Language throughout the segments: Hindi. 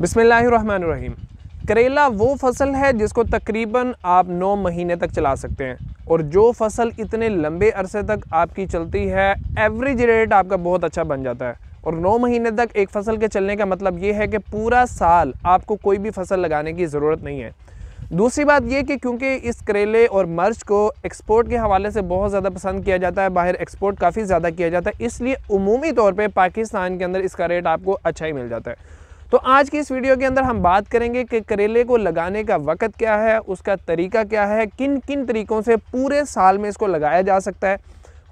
बिसमीम करेला वो फसल है जिसको तकरीबन आप नौ महीने तक चला सकते हैं और जो फसल इतने लंबे अरसे तक आपकी चलती है एवरेज रेट आपका बहुत अच्छा बन जाता है और नौ महीने तक एक फसल के चलने का मतलब ये है कि पूरा साल आपको कोई भी फसल लगाने की ज़रूरत नहीं है दूसरी बात ये कि क्योंकि इस करेले और मर्च को एक्सपोर्ट के हवाले से बहुत ज़्यादा पसंद किया जाता है बाहर एक्सपोर्ट काफ़ी ज़्यादा किया जाता है इसलिए उमूमी तौर पे पाकिस्तान के अंदर इसका रेट आपको अच्छा ही मिल जाता है तो आज की इस वीडियो के अंदर हम बात करेंगे कि करेले को लगाने का वक्त क्या है उसका तरीका क्या है किन किन तरीक़ों से पूरे साल में इसको लगाया जा सकता है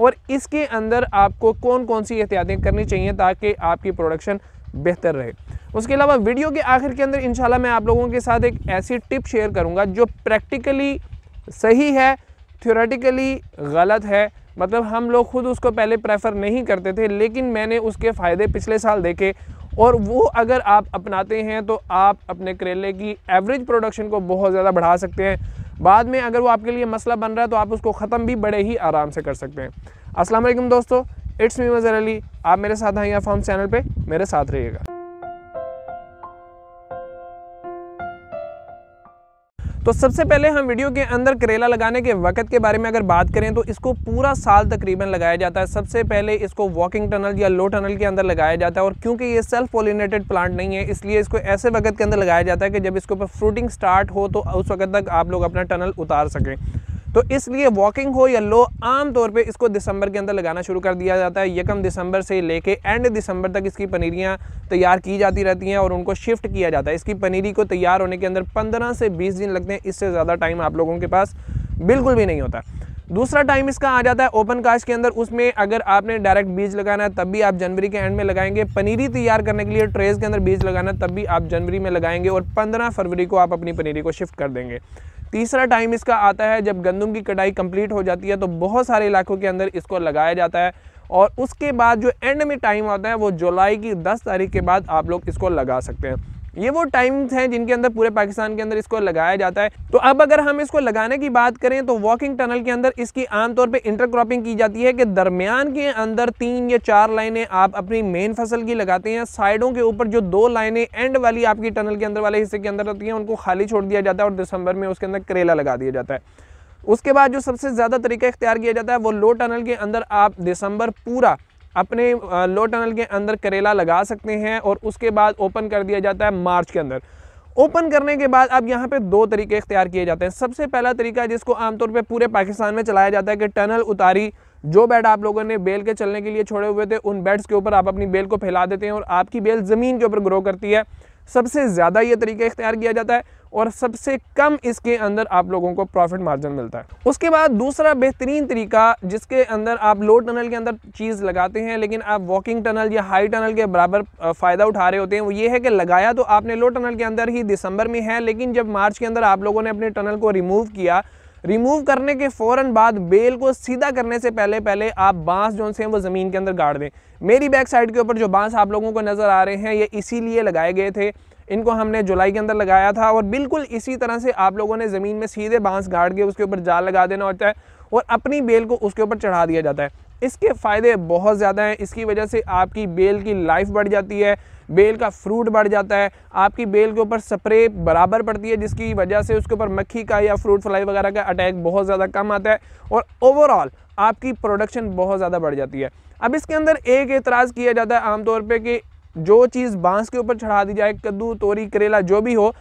और इसके अंदर आपको कौन कौन सी एहतियातें करनी चाहिए ताकि आपकी प्रोडक्शन बेहतर रहे उसके अलावा वीडियो के आखिर के अंदर इंशाल्लाह मैं आप लोगों के साथ एक ऐसी टिप शेयर करूंगा जो प्रैक्टिकली सही है थ्योरेटिकली गलत है मतलब हम लोग खुद उसको पहले प्रेफर नहीं करते थे लेकिन मैंने उसके फ़ायदे पिछले साल देखे और वो अगर आप अपनाते हैं तो आप अपने करेले की एवरेज प्रोडक्शन को बहुत ज़्यादा बढ़ा सकते हैं बाद में अगर वो आपके लिए मसला बन रहा है तो आप उसको ख़त्म भी बड़े ही आराम से कर सकते हैं असलम दोस्तों इट्स मी मज़र अली आप मेरे साथ हैं या फॉर्म चैनल पे मेरे साथ रहिएगा तो सबसे पहले हम वीडियो के अंदर करेला लगाने के वक्त के बारे में अगर बात करें तो इसको पूरा साल तकरीबन लगाया जाता है सबसे पहले इसको वॉकिंग टनल या लो टनल के अंदर लगाया जाता है और क्योंकि ये सेल्फ पोलिनेटेड प्लांट नहीं है इसलिए इसको ऐसे वक्त के अंदर लगाया जाता है कि जब इसके ऊपर फ्रूटिंग स्टार्ट हो तो उस वक्त तक आप लोग अपना टनल उतार सकें तो इसलिए वॉकिंग हो या लो आमतौर पे इसको दिसंबर के अंदर लगाना शुरू कर दिया जाता है यकम दिसंबर से लेके एंड दिसंबर तक इसकी पनीरियाँ तैयार की जाती रहती हैं और उनको शिफ्ट किया जाता है इसकी पनीरी को तैयार होने के अंदर पंद्रह से बीस दिन लगते हैं इससे ज़्यादा टाइम आप लोगों के पास बिल्कुल भी नहीं होता दूसरा टाइम इसका आ जाता है ओपन कास्ट के अंदर उसमें अगर आपने डायरेक्ट बीज लगाना है तब भी आप जनवरी के एंड में लगाएंगे पनीरी तैयार करने के लिए ट्रेज के अंदर बीज लगाना है तब भी आप जनवरी में लगाएंगे और 15 फरवरी को आप अपनी पनीरी को शिफ्ट कर देंगे तीसरा टाइम इसका आता है जब गंदम की कटाई कंप्लीट हो जाती है तो बहुत सारे इलाकों के अंदर इसको लगाया जाता है और उसके बाद जो एंड में टाइम आता है वो जुलाई की 10 तारीख के बाद आप लोग इसको लगा सकते हैं ये वो टाइम्स हैं जिनके अंदर पूरे पाकिस्तान के अंदर इसको लगाया जाता है तो अब अगर हम इसको लगाने की बात करें तो वॉकिंग टनल के अंदर इसकी आमतौर पर इंटरक्रॉपिंग की जाती है कि दरमियान के अंदर तीन या चार लाइनें आप अपनी मेन फसल की लगाते हैं साइडों के ऊपर जो दो लाइनें एंड वाली आपकी टनल के अंदर वाले हिस्से के अंदर होती हैं उनको खाली छोड़ दिया जाता है और दिसंबर में उसके अंदर करेला लगा दिया जाता है उसके बाद जो सबसे ज़्यादा तरीका इख्तियार किया जाता है वो लो टनल के अंदर आप दिसंबर पूरा अपने लो टनल के अंदर करेला लगा सकते हैं और उसके बाद ओपन कर दिया जाता है मार्च के अंदर ओपन करने के बाद अब यहाँ पे दो तरीके इख्तियार किए जाते हैं सबसे पहला तरीका जिसको आमतौर पे पूरे पाकिस्तान में चलाया जाता है कि टनल उतारी जो बेड आप लोगों ने बेल के चलने के लिए छोड़े हुए थे उन बेड्स के ऊपर आप अपनी बेल को फैला देते हैं और आपकी बेल ज़मीन के ऊपर ग्रो करती है सबसे ज़्यादा ये तरीका इख्तियार किया जाता है और सबसे कम इसके अंदर आप लोगों को प्रॉफिट मार्जिन मिलता है उसके बाद दूसरा बेहतरीन तरीका जिसके अंदर आप लो टनल के अंदर चीज़ लगाते हैं लेकिन आप वॉकिंग टनल या हाई टनल के बराबर फ़ायदा उठा रहे होते हैं वो ये है कि लगाया तो आपने लो टनल के अंदर ही दिसंबर में है लेकिन जब मार्च के अंदर आप लोगों ने अपने टनल को रिमूव किया रिमूव करने के फ़ौरन बाद बेल को सीधा करने से पहले पहले आप बांस जो से वो ज़मीन के अंदर गाड़ दें मेरी बैक साइड के ऊपर जो बांस आप लोगों को नज़र आ रहे हैं ये इसीलिए लगाए गए थे इनको हमने जुलाई के अंदर लगाया था और बिल्कुल इसी तरह से आप लोगों ने ज़मीन में सीधे बांस गाड़ के उसके ऊपर जाल लगा देना होता है और अपनी बेल को उसके ऊपर चढ़ा दिया जाता है इसके फ़ायदे बहुत ज़्यादा हैं इसकी वजह से आपकी बेल की लाइफ बढ़ जाती है बेल का फ्रूट बढ़ जाता है आपकी बेल के ऊपर स्प्रे बराबर पड़ती है जिसकी वजह से उसके ऊपर मक्खी का या फ्रूट फ्लाई वगैरह का अटैक बहुत ज़्यादा कम आता है और ओवरऑल आपकी प्रोडक्शन बहुत ज़्यादा बढ़ जाती है अब इसके अंदर एक एतराज़ किया जाता है आमतौर पर कि जो चीज़ बांस के ऊपर चढ़ा दी जाए कद्दू तोरी करेला जो भी हो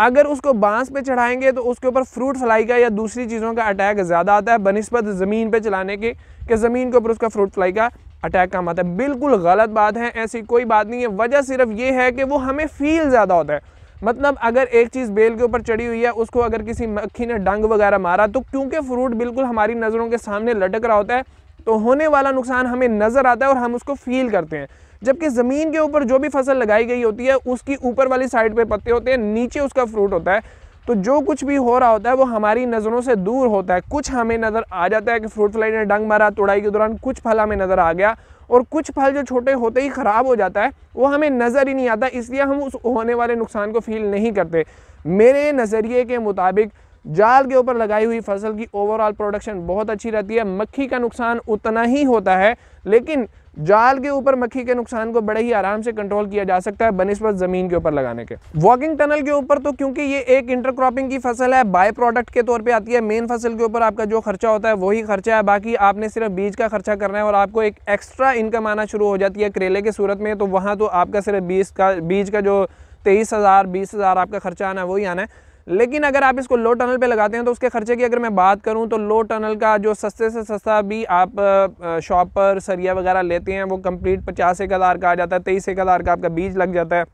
अगर उसको बांस पे चढ़ाएंगे तो उसके ऊपर फ्रूट फ्लाई का या दूसरी चीज़ों का अटैक ज़्यादा आता है बनस्बत ज़मीन पे चलाने के कि ज़मीन के ऊपर उसका फ्रूट फ्लाई का अटैक कम आता है बिल्कुल गलत बात है ऐसी कोई बात नहीं है वजह सिर्फ ये है कि वो हमें फील ज़्यादा होता है मतलब अगर एक चीज़ बेल के ऊपर चढ़ी हुई है उसको अगर किसी मक्खी ने डंग वगैरह मारा तो क्योंकि फ्रूट बिल्कुल हमारी नज़रों के सामने लटक रहा होता है तो होने वाला नुकसान हमें नज़र आता है और हम उसको फील करते हैं जबकि ज़मीन के ऊपर जो भी फसल लगाई गई होती है उसकी ऊपर वाली साइड पे पत्ते होते हैं नीचे उसका फ्रूट होता है तो जो कुछ भी हो रहा होता है वो हमारी नज़रों से दूर होता है कुछ हमें नज़र आ जाता है कि फ्रूट फ्लाई ने डंग मारा तोड़ाई के दौरान कुछ फल हमें नज़र आ गया और कुछ फल जो छोटे होते ही ख़राब हो जाता है वो हमें नज़र ही नहीं आता इसलिए हम उस होने वाले नुकसान को फील नहीं करते मेरे नज़रिए के मुताबिक जाल के ऊपर लगाई हुई फसल की ओवरऑल प्रोडक्शन बहुत अच्छी रहती है मक्खी का नुकसान उतना ही होता है लेकिन जाल के ऊपर मक्खी के नुकसान को बड़े ही आराम से कंट्रोल किया जा सकता है बनस्पत जमीन के ऊपर लगाने के वॉकिंग टनल के ऊपर तो क्योंकि ये एक इंटरक्रॉपिंग की फसल है बाय प्रोडक्ट के तौर पे आती है मेन फसल के ऊपर आपका जो खर्चा होता है वही खर्चा है बाकी आपने सिर्फ बीज का खर्चा करना है और आपको एक एक्स्ट्रा इनकम आना शुरू हो जाती है करेले की सूरत में तो वहाँ तो आपका सिर्फ बीज का बीज का जो तेईस हज़ार बीस हज़ार आपका खर्चा आना है वही आना है लेकिन अगर आप इसको लो टनल पे लगाते हैं तो उसके खर्चे की अगर मैं बात करूं तो लो टनल का जो सस्ते से सस्ता भी आप शॉप पर सरिया वगैरह लेते हैं वो कंप्लीट पचास एक हज़ार का आ जाता है तेईस एक हज़ार का आपका बीज लग जाता है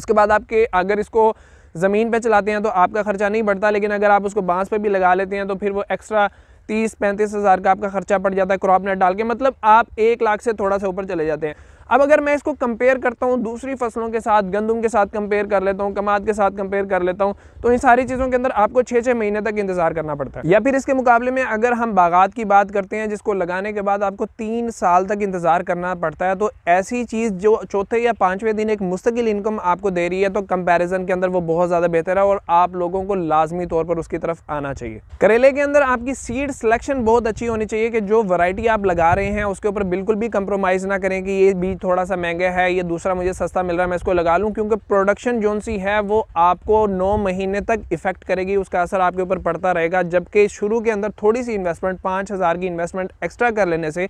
उसके बाद आपके अगर इसको ज़मीन पे चलाते हैं तो आपका खर्चा नहीं बढ़ता लेकिन अगर आप उसको बांस पर भी लगा लेते हैं तो फिर वो एक्स्ट्रा तीस पैंतीस हज़ार का आपका खर्चा पड़ जाता है क्रॉप नेट डाल के मतलब आप एक लाख से थोड़ा सा ऊपर चले जाते हैं अब अगर मैं इसको कंपेयर करता हूँ दूसरी फसलों के साथ गंदम के साथ कंपेयर कर लेता हूँ कमाद के साथ कंपेयर कर लेता हूँ तो इन सारी चीज़ों के अंदर आपको छः छः महीने तक इंतज़ार करना पड़ता है या फिर इसके मुकाबले में अगर हम बागात की बात करते हैं जिसको लगाने के बाद आपको तीन साल तक इंतज़ार करना पड़ता है तो ऐसी चीज़ जो चौथे या पाँचवें दिन एक मुस्तकिल इनकम आपको दे रही है तो कंपेरिजन के अंदर वो बहुत ज़्यादा बेहतर है और आप लोगों को लाजमी तौर पर उसकी तरफ आना चाहिए करेले के अंदर आपकी सीड सिलेक्शन बहुत अच्छी होनी चाहिए कि जो वराइटी आप लगा रहे हैं उसके ऊपर बिल्कुल भी कंप्रोमाइज़ ना करें कि ये बीज थोड़ा सा महंगा है ये दूसरा मुझे सस्ता मिल रहा है मैं इसको लगा लूँ क्योंकि प्रोडक्शन जोन सी है वो आपको नौ महीने तक इफ़ेक्ट करेगी उसका असर आपके ऊपर पड़ता रहेगा जबकि शुरू के अंदर थोड़ी सी इन्वेस्टमेंट पाँच हज़ार की इन्वेस्टमेंट एक्स्ट्रा कर लेने से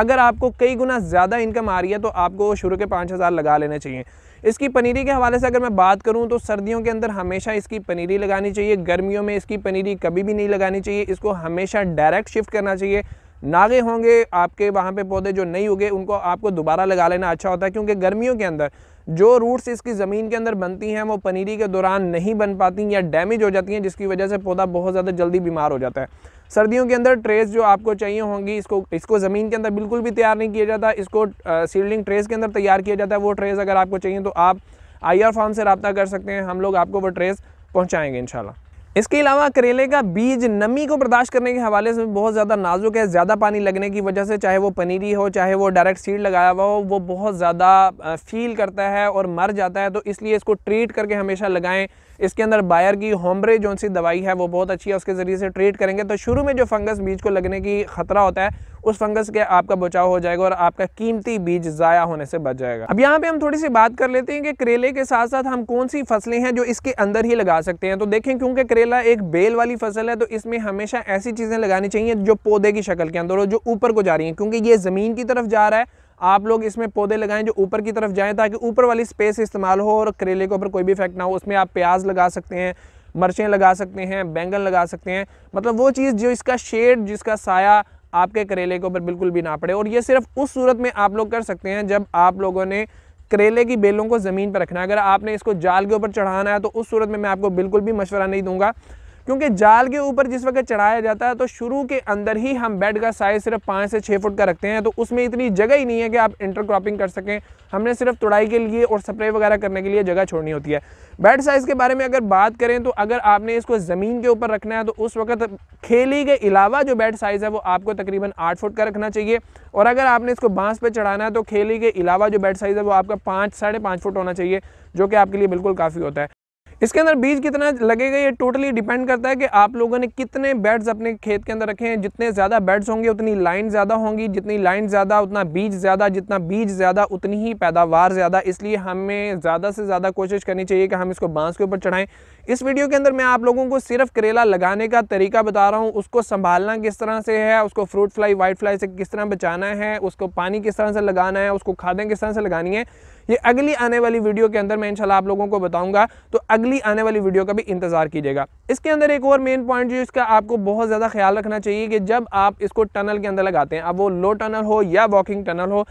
अगर आपको कई गुना ज़्यादा इनकम आ रही है तो आपको शुरू के पाँच हज़ार लगा लेने चाहिए इसकी पनीरी के हवाले से अगर मैं बात करूं तो सर्दियों के अंदर हमेशा इसकी पनीरी लगानी चाहिए गर्मियों में इसकी पनीरी कभी भी नहीं लगानी चाहिए इसको हमेशा डायरेक्ट शिफ्ट करना चाहिए नागे होंगे आपके वहाँ पे पौधे जो नहीं उगे उनको आपको दोबारा लगा लेना अच्छा होता है क्योंकि गर्मियों के अंदर जो रूट्स इसकी ज़मीन के अंदर बनती हैं वो पनीरी के दौरान नहीं बन पाती या डैमेज हो जाती हैं जिसकी वजह से पौधा बहुत ज़्यादा जल्दी बीमार हो जाता है सर्दियों के अंदर ट्रेस जो आपको चाहिए होंगी इसको इसको ज़मीन के अंदर बिल्कुल भी तैयार नहीं किया जाता इसको सील्डिंग ट्रेस के अंदर तैयार किया जाता है वो ट्रेस अगर आपको चाहिए तो आप आई फार्म से रबता कर सकते हैं हम लोग आपको वो ट्रेस पहुँचाएँगे इन इसके अलावा करेले का बीज नमी को बर्दाश्त करने के हवाले से बहुत ज़्यादा नाजुक है ज़्यादा पानी लगने की वजह से चाहे वो पनीरी हो चाहे वो डायरेक्ट सीड लगाया हुआ हो वो बहुत ज़्यादा फील करता है और मर जाता है तो इसलिए इसको ट्रीट करके हमेशा लगाएँ इसके अंदर बायर की होमब्रे जो सी दवाई है वो बहुत अच्छी है उसके ज़रिए से ट्रीट करेंगे तो शुरू में जो फंगस बीज को लगने की ख़तरा होता है उस फंगस के आपका बचाव हो जाएगा और आपका कीमती बीज ज़ाया होने से बच जाएगा अब यहाँ पे हम थोड़ी सी बात कर लेते हैं कि करेले के साथ साथ हम कौन सी फसलें हैं जो इसके अंदर ही लगा सकते हैं तो देखें क्योंकि करेला एक बेल वाली फसल है तो इसमें हमेशा ऐसी चीज़ें लगानी चाहिए जो पौधे की शक्ल के अंदर और जो ऊपर को जा रही हैं क्योंकि ये ज़मीन की तरफ जा रहा है आप लोग इसमें पौधे लगाएं जो ऊपर की तरफ जाएं ताकि ऊपर वाली स्पेस इस्तेमाल हो और करेले के ऊपर कोई भी इफेक्ट ना हो उसमें आप प्याज लगा सकते हैं मर्चें लगा सकते हैं बैंगन लगा सकते हैं मतलब वो चीज़ जो इसका शेड जिसका साया आपके करेले के ऊपर बिल्कुल भी ना पड़े और ये सिर्फ उस सूरत में आप लोग कर सकते हैं जब आप लोगों ने करेले की बेलों को ज़मीन पर रखना है अगर आपने इसको जाल के ऊपर चढ़ाना है तो उस सूरत में मैं आपको बिल्कुल भी मशवरा नहीं दूंगा क्योंकि जाल के ऊपर जिस वक्त चढ़ाया जाता है तो शुरू के अंदर ही हम बेड का साइज़ सिर्फ पाँच से छः फुट का रखते हैं तो उसमें इतनी जगह ही नहीं है कि आप इंटरक्रॉपिंग कर सकें हमने सिर्फ तुड़ाई के लिए और स्प्रे वगैरह करने के लिए जगह छोड़नी होती है बेड साइज़ के बारे में अगर बात करें तो अगर आपने इसको ज़मीन के ऊपर रखना है तो उस वक्त खेली के अलावा जो बेड साइज़ है वो आपको तकरीबन आठ फुट का रखना चाहिए और अगर आपने इसको बांस पर चढ़ाना है तो खेली के अलावा जो बेड साइज़ है वो आपका पाँच साढ़े पाँच फुट होना चाहिए जो कि आपके लिए बिल्कुल काफ़ी होता है इसके अंदर बीज कितना लगेगा ये टोटली डिपेंड करता है कि आप लोगों ने कितने बेड्स अपने खेत के अंदर रखे हैं जितने ज़्यादा बेड्स होंगे उतनी लाइन ज़्यादा होंगी जितनी लाइन ज़्यादा उतना बीज ज़्यादा जितना बीज ज़्यादा उतनी ही पैदावार ज़्यादा इसलिए हमें ज़्यादा से ज़्यादा कोशिश करनी चाहिए कि हम इसको बांस के ऊपर चढ़ाएँ इस वीडियो के अंदर मैं आप लोगों को सिर्फ करेला लगाने का तरीका बता रहा हूँ उसको संभालना किस तरह से है उसको फ्रूट फ्लाई वाइट फ्लाई से किस तरह बचाना है उसको पानी किस तरह से लगाना है उसको खादें किस तरह से लगानी है ये अगली आने वाली वीडियो के अंदर मैं इंशाल्लाह आप लोगों को बताऊंगा तो अगली आने वाली वीडियो का भी इंतज़ार कीजिएगा इसके अंदर एक और मेन पॉइंट जो इसका आपको बहुत ज़्यादा ख्याल रखना चाहिए कि जब आप इसको टनल के अंदर लगाते हैं अब वो लो टनल हो या वॉकिंग टनल हो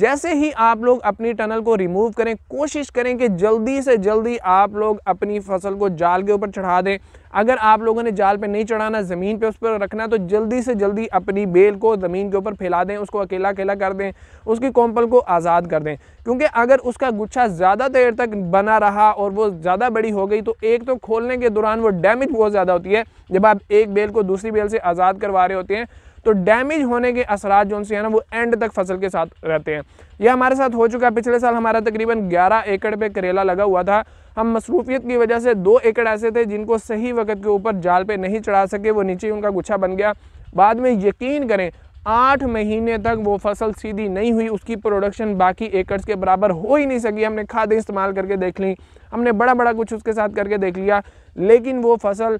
जैसे ही आप लोग अपनी टनल को रिमूव करें कोशिश करें कि जल्दी से जल्दी आप लोग अपनी फसल को जाल के ऊपर चढ़ा दें अगर आप लोगों ने जाल पे नहीं चढ़ाना ज़मीन पे उस पर रखना तो जल्दी से जल्दी अपनी बेल को ज़मीन के ऊपर फैला दें उसको अकेला अकेला कर दें उसकी कोम्पल को आज़ाद कर दें क्योंकि अगर उसका गुच्छा ज़्यादा देर तक बना रहा और वो ज़्यादा बड़ी हो गई तो एक तो खोलने के दौरान वो डैमेज बहुत ज़्यादा होती है जब आप एक बेल को दूसरी बेल से आज़ाद करवा रहे होते हैं तो डैमेज होने के असरा जो उनसे है ना वो एंड तक फसल के साथ रहते हैं यह हमारे साथ हो चुका है पिछले साल हमारा तकरीबन ग्यारह एकड़ पे करेला लगा हुआ था हम मसरूफियत की वजह से दो एकड़ ऐसे थे जिनको सही वक्त के ऊपर जाल पर नहीं चढ़ा सके वो नीचे उनका गुच्छा बन गया बाद में यकीन करें आठ महीने तक वो फसल सीधी नहीं हुई उसकी प्रोडक्शन बाकी एकड़स के बराबर हो ही नहीं सकी हमने खादें इस्तेमाल करके देख ली हमने बड़ा बड़ा कुछ उसके साथ करके देख लिया लेकिन वो फसल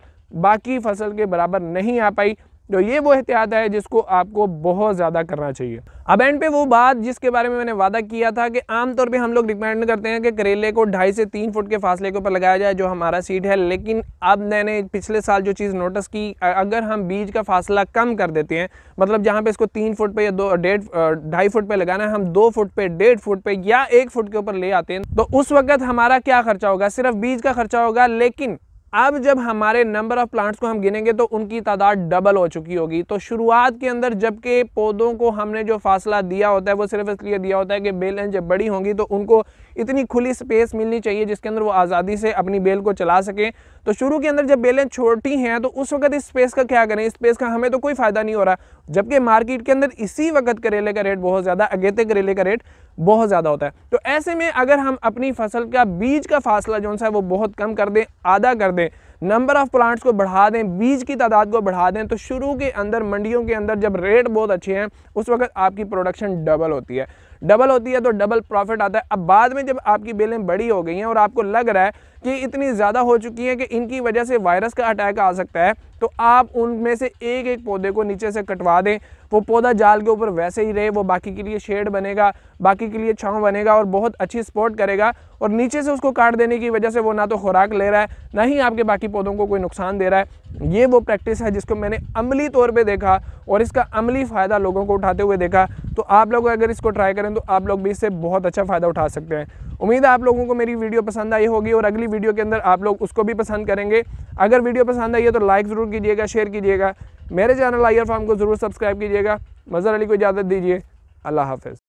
बाकी फसल के बराबर नहीं आ पाई तो ये वो एहतियात है जिसको आपको बहुत ज़्यादा करना चाहिए अब एंड पे वो बात जिसके बारे में मैंने वादा किया था कि आमतौर पे हम लोग रिकमेंड करते हैं कि करेले को ढाई से तीन फुट के फासले के ऊपर लगाया जाए जो हमारा सीड है लेकिन अब मैंने पिछले साल जो चीज़ नोटिस की अगर हम बीज का फासला कम कर देते हैं मतलब जहाँ पे इसको तीन फुट पे या दो डेढ़ ढाई फुट पे लगाना है हम दो फुट पे डेढ़ फुट पे या एक फुट के ऊपर ले आते हैं तो उस वक्त हमारा क्या खर्चा होगा सिर्फ बीज का खर्चा होगा लेकिन अब जब हमारे नंबर ऑफ प्लांट्स को हम गिनेंगे तो उनकी तादाद डबल हो चुकी होगी तो शुरुआत के अंदर जबकि पौधों को हमने जो फासला दिया होता है वो सिर्फ इसलिए दिया होता है कि बेलें जब बड़ी होंगी तो उनको इतनी खुली स्पेस मिलनी चाहिए जिसके अंदर वो आज़ादी से अपनी बेल को चला सकें तो शुरू के अंदर जब बेलें छोटी हैं तो उस वक्त इस स्पेस का क्या करें इस स्पेस का हमें तो कोई फ़ायदा नहीं हो रहा जबकि मार्केट के अंदर इसी वक्त करेले का रेट बहुत ज़्यादा अगेते करेले का रेट बहुत ज़्यादा होता है तो ऐसे में अगर हम अपनी फसल का बीज का फासला जो सा है वो बहुत कम कर दें आधा कर दें नंबर ऑफ़ प्लांट्स को बढ़ा दें बीज की तादाद को बढ़ा दें तो शुरू के अंदर मंडियों के अंदर जब रेट बहुत अच्छे हैं उस वक्त आपकी प्रोडक्शन डबल होती है डबल होती है तो डबल प्रॉफिट आता है अब बाद में जब आपकी बेलें बड़ी हो गई हैं और आपको लग रहा है कि इतनी ज़्यादा हो चुकी है कि इनकी वजह से वायरस का अटैक आ सकता है तो आप उनमें से एक एक पौधे को नीचे से कटवा दें वो पौधा जाल के ऊपर वैसे ही रहे वो बाकी के लिए शेड बनेगा बाकी के लिए छाँव बनेगा और बहुत अच्छी सपोर्ट करेगा और नीचे से उसको काट देने की वजह से वो ना तो खुराक ले रहा है ना ही आपके बाकी पौधों को कोई नुकसान दे रहा है ये वो प्रैक्टिस है जिसको मैंने अमली तौर पर देखा और इसका अमली फ़ायदा लोगों को उठाते हुए देखा तो आप लोग अगर इसको ट्राई करें तो आप लोग भी इससे बहुत अच्छा फ़ायदा उठा सकते हैं उम्मीद है आप लोगों को मेरी वीडियो पसंद आई होगी और अगली वीडियो के अंदर आप लोग उसको भी पसंद करेंगे अगर वीडियो पसंद आई है तो लाइक ज़रूर कीजिएगा शेयर कीजिएगा मेरे चैनल आयर फार्म को ज़रूर सब्सक्राइब कीजिएगा मज़र अली को इजाज़त दीजिए अल्लाह हाफ़